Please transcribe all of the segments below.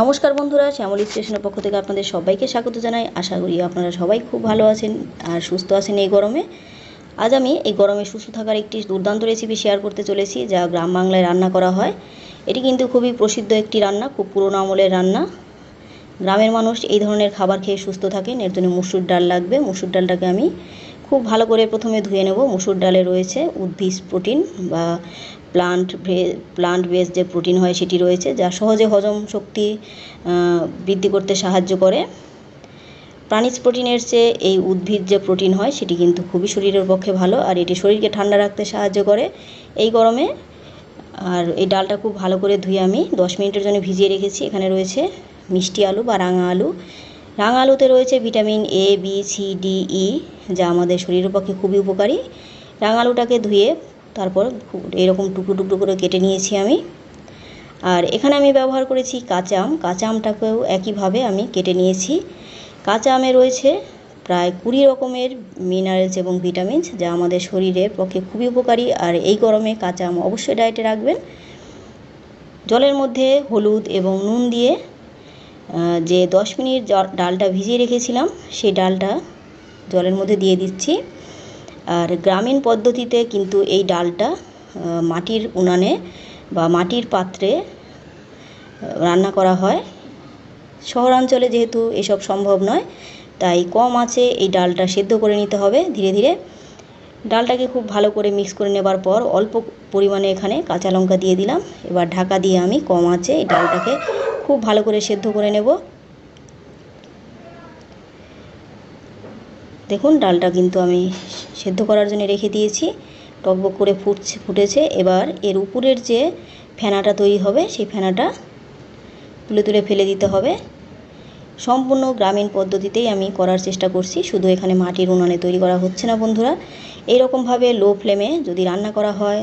নমস্কার বন্ধুরা শ্যামলী স্টেশনের পক্ষ থেকে আপনাদের সবাইকে স্বাগত জানাই আশা করি আপনারা সবাই খুব ভালো আছেন আর সুস্থ আছেন এই গরমে আজ আমি এই গরমে সুস্থ থাকার একটি দুর্দান্ত রেসিপি শেয়ার করতে চলেছি যা গ্রাম বাংলায় রান্না করা হয় এটি কিন্তু খুবই প্রসিদ্ধ একটি রান্না খুব পুরোনো আমলের রান্না গ্রামের মানুষ এই ধরনের খাবার খেয়ে সুস্থ থাকেন এর জন্য মুসুর ডাল লাগবে মুসুর ডালটাকে আমি খুব ভালো করে প্রথমে ধুয়ে নেব মুসুর ডালে রয়েছে উদ্ভিদ প্রোটিন বা প্লান্ট প্লান্ট বেস যে প্রোটিন হয় সেটি রয়েছে যা সহজে হজম শক্তি বৃদ্ধি করতে সাহায্য করে প্রাণীজ প্রোটিনের চেয়ে এই উদ্ভিদ যে প্রোটিন হয় সেটি কিন্তু খুবই শরীরের পক্ষে ভালো আর এটি শরীরকে ঠান্ডা রাখতে সাহায্য করে এই গরমে আর এই ডালটা খুব ভালো করে ধুয়ে আমি দশ মিনিটের জন্য ভিজিয়ে রেখেছি এখানে রয়েছে মিষ্টি আলু বা রাঙা আলু রাঙা আলুতে রয়েছে vitamin A B C D E যা আমাদের শরীরের পক্ষে খুবই উপকারী রাঙা আলুটাকে ধুয়ে তারপর এরকম টুকরো টুকরো করে কেটে নিয়েছি আমি আর এখানে আমি ব্যবহার করেছি কাঁচা আম কাঁচা আমটাকেও একইভাবে আমি কেটে নিয়েছি কাঁচা আমে রয়েছে প্রায় কুড়ি রকমের মিনারেলস এবং ভিটামিনস যা আমাদের শরীরের পক্ষে খুবই উপকারী আর এই গরমে কাঁচা আম অবশ্যই ডায়েটে রাখবেন জলের মধ্যে হলুদ এবং নুন দিয়ে যে দশ মিনিট ডালটা ভিজিয়ে রেখেছিলাম সেই ডালটা জলের মধ্যে দিয়ে দিচ্ছি আর গ্রামীণ পদ্ধতিতে কিন্তু এই ডালটা মাটির উনানে বা মাটির পাত্রে রান্না করা হয় শহরাঞ্চলে যেহেতু এসব সম্ভব নয় তাই কম আছে এই ডালটা সেদ্ধ করে নিতে হবে ধীরে ধীরে ডালটাকে খুব ভালো করে মিক্স করে নেবার পর অল্প পরিমাণে এখানে কাঁচা লঙ্কা দিয়ে দিলাম এবার ঢাকা দিয়ে আমি কম আছে এই ডালটাকে খুব ভালো করে সেদ্ধ করে নেব দেখুন ডালটা কিন্তু আমি সেদ্ধ করার জন্য রেখে দিয়েছি টকবক করে ফুটছে ফুটেছে এবার এর উপরের যে ফেনাটা তৈরি হবে সেই ফেনাটা তুলে তুলে ফেলে দিতে হবে সম্পূর্ণ গ্রামীণ পদ্ধতিতেই আমি করার চেষ্টা করছি শুধু এখানে মাটির উনানে তৈরি করা হচ্ছে না বন্ধুরা এইরকমভাবে লো ফ্লেমে যদি রান্না করা হয়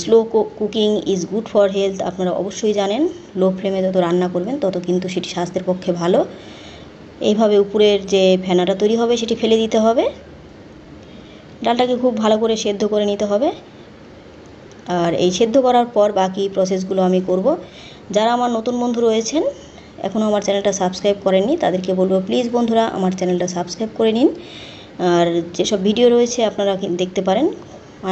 slow cooking is good for health আপনারা অবশ্যই জানেন লো ফ্লেমে যত রান্না করবেন তত কিন্তু সেটি স্বাস্থ্যের পক্ষে ভালো এইভাবে উপরের যে ফেনাটা তৈরি হবে সেটি ফেলে দিতে হবে ডালটাকে খুব ভালো করে সেদ্ধ করে নিতে হবে আর এই সেদ্ধ করার পর বাকি প্রসেসগুলো আমি করব যারা আমার নতুন বন্ধু রয়েছেন এখনও আমার চ্যানেলটা সাবস্ক্রাইব করেননি তাদেরকে বলবো প্লিজ বন্ধুরা আমার চ্যানেলটা সাবস্ক্রাইব করে নিন আর যেসব ভিডিও রয়েছে আপনারা দেখতে পারেন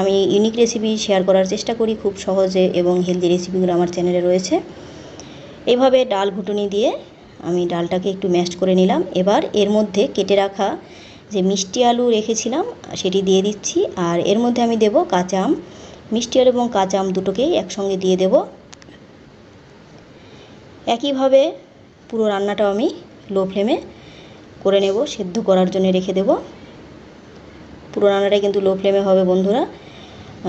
আমি ইউনিক রেসিপি শেয়ার করার চেষ্টা করি খুব সহজে এবং হেলদি রেসিপিগুলো আমার চ্যানেলে রয়েছে এইভাবে ডাল ঘুটুনি দিয়ে আমি ডালটাকে একটু ম্যাশ করে নিলাম এবার এর মধ্যে কেটে রাখা যে মিষ্টি আলু রেখেছিলাম সেটি দিয়ে দিচ্ছি আর এর মধ্যে আমি দেব কাঁচা আম মিষ্টি আলু এবং কাঁচা আম দুটোকেই একসঙ্গে দিয়ে দেব একইভাবে পুরো রান্নাটাও আমি লো ফ্লেমে করে নেব সেদ্ধ করার জন্য রেখে দেব পুরো রান্নাটাই কিন্তু লো ফ্লেমে হবে বন্ধুরা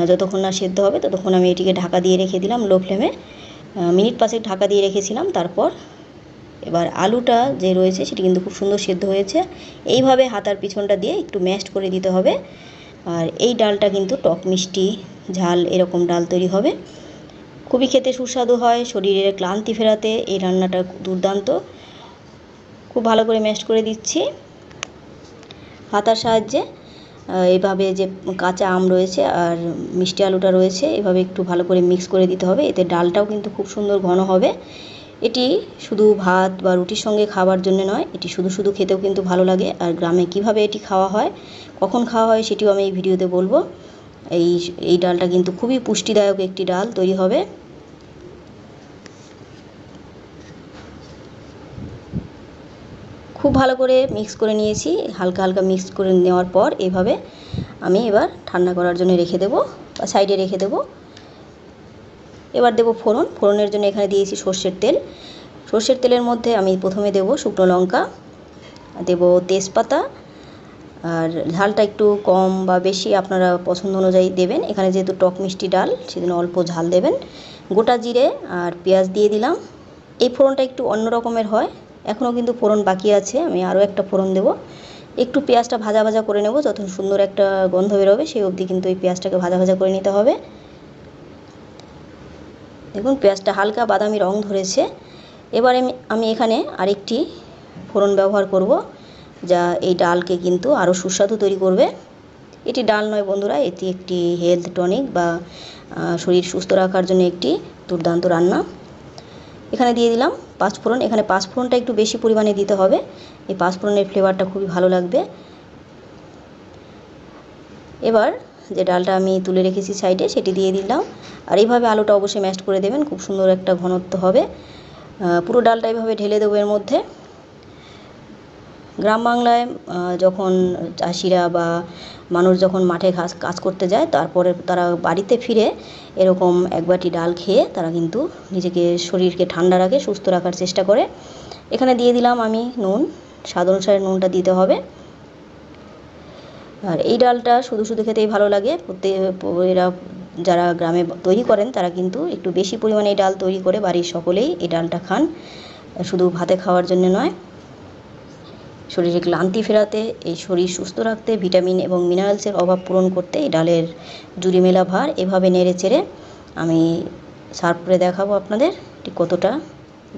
যতক্ষণ না সেদ্ধ হবে ততক্ষণ আমি এটিকে ঢাকা দিয়ে রেখে দিলাম লো ফ্লেমে মিনিট পাঁচেক ঢাকা দিয়ে রেখেছিলাম তারপর এবার আলুটা যে রয়েছে সেটি কিন্তু খুব সুন্দর সেদ্ধ হয়েছে এইভাবে হাতার পিছনটা দিয়ে একটু ম্যাশ করে দিতে হবে আর এই ডালটা কিন্তু টক মিষ্টি ঝাল এরকম ডাল তৈরি হবে খুবই খেতে সুস্বাদু হয় শরীরের ক্লান্তি ফেরাতে এই রান্নাটা দুর্দান্ত খুব ভালো করে ম্যাশ করে দিচ্ছি হাতার সাহায্যে এভাবে যে কাঁচা আম রয়েছে আর মিষ্টি আলুটা রয়েছে এভাবে একটু ভালো করে মিক্স করে দিতে হবে এতে ডালটাও কিন্তু খুব সুন্দর ঘন হবে এটি শুধু ভাত বা রুটির সঙ্গে খাবার জন্য নয় এটি শুধু শুধু খেতেও কিন্তু ভালো লাগে আর গ্রামে কিভাবে এটি খাওয়া হয় কখন খাওয়া হয় সেটিও আমি এই ভিডিওতে বলবো এই এই ডালটা কিন্তু খুবই পুষ্টিদায়ক একটি ডাল তৈরি হবে খুব ভালো করে মিক্স করে নিয়েছি হালকা হালকা মিক্স করে নেওয়ার পর এভাবে আমি এবার ঠান্ডা করার জন্য রেখে দেবো বা সাইডে রেখে দেবো এবার দেব ফোড়ন ফোড়নের জন্য এখানে দিয়েছি সর্ষের তেল সর্ষের তেলের মধ্যে আমি প্রথমে দেব শুকনো লঙ্কা দেব তেজপাতা আর ঝালটা একটু কম বা বেশি আপনারা পছন্দ অনুযায়ী দেবেন এখানে যেহেতু টক মিষ্টি ডাল সেদিন অল্প ঝাল দেবেন গোটা জিরে আর পেঁয়াজ দিয়ে দিলাম এই ফোড়নটা একটু অন্য রকমের হয় এখনও কিন্তু ফোড়ন বাকি আছে আমি আরও একটা ফোড়ন দেব একটু পেঁয়াজটা ভাজা ভাজা করে নেব যত সুন্দর একটা গন্ধ বেরোবে সেই অবধি কিন্তু এই পেঁয়াজটাকে ভাজা ভাজা করে নিতে হবে দেখুন পেঁয়াজটা হালকা বাদামি রং ধরেছে এবারে আমি এখানে আরেকটি ফোড়ন ব্যবহার করব যা এই ডালকে কিন্তু আরও সুস্বাদু তৈরি করবে এটি ডাল নয় বন্ধুরা এটি একটি হেলথ টনিক বা শরীর সুস্থ রাখার জন্য একটি দুর্দান্ত রান্না এখানে দিয়ে দিলাম পাঁচফোড়ন এখানে পাঁচফোড়নটা একটু বেশি পরিমাণে দিতে হবে এই পাঁচফোড়নের ফ্লেভারটা খুবই ভালো লাগবে এবার যে ডালটা আমি তুলে রেখেছি সাইডে সেটি দিয়ে দিলাম আর এইভাবে আলুটা অবশ্যই ম্যাশ করে দেবেন খুব সুন্দর একটা ঘনত্ব হবে পুরো ডালটা এইভাবে ঢেলে দেবো এর মধ্যে গ্রাম বাংলায় যখন চাষিরা বা মানুষ যখন মাঠে ঘাস কাজ করতে যায় তারপরে তারা বাড়িতে ফিরে এরকম এক বাটি ডাল খেয়ে তারা কিন্তু নিজেকে শরীরকে ঠান্ডা রাখে সুস্থ রাখার চেষ্টা করে এখানে দিয়ে দিলাম আমি নুন স্বাদ অনুসারে নুনটা দিতে হবে আর এই ডালটা শুধু শুধু খেতেই ভালো লাগে এরা যারা গ্রামে তৈরি করেন তারা কিন্তু একটু বেশি পরিমাণে এই ডাল তৈরি করে বাড়ির সকলেই এই ডালটা খান শুধু ভাতে খাওয়ার জন্য নয় শরীরে ক্লান্তি ফেরাতে এই শরীর সুস্থ রাখতে ভিটামিন এবং মিনারেলসের অভাব পূরণ করতে এই ডালের জুড়ি মেলা ভার এভাবে নেড়ে চেড়ে আমি সার্ভ করে দেখাবো আপনাদের ঠিক কতটা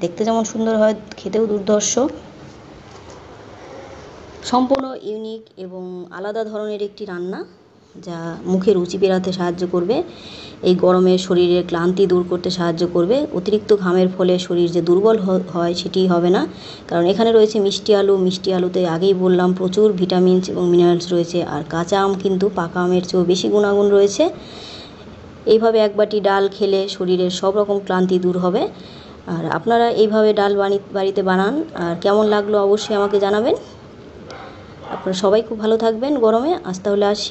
দেখতে যেমন সুন্দর হয় খেতেও দুর্ধর্ষ সম্পূর্ণ ইউনিক এবং আলাদা ধরনের একটি রান্না যা মুখে রুচি বেড়াতে সাহায্য করবে এই গরমে শরীরের ক্লান্তি দূর করতে সাহায্য করবে অতিরিক্ত ঘামের ফলে শরীর যে দুর্বল হয় সেটি হবে না কারণ এখানে রয়েছে মিষ্টি আলু মিষ্টি আলুতে আগেই বললাম প্রচুর ভিটামিনস এবং মিনারেলস রয়েছে আর কাঁচা আম কিন্তু পাকা আমের চেয়েও বেশি গুণাগুণ রয়েছে এইভাবে এক বাটি ডাল খেলে শরীরের সব রকম ক্লান্তি দূর হবে আর আপনারা এইভাবে ডাল বাড়িতে বানান আর কেমন লাগলো অবশ্যই আমাকে জানাবেন আপনারা সবাই খুব ভালো থাকবেন গরমে আজ তাহলে আসি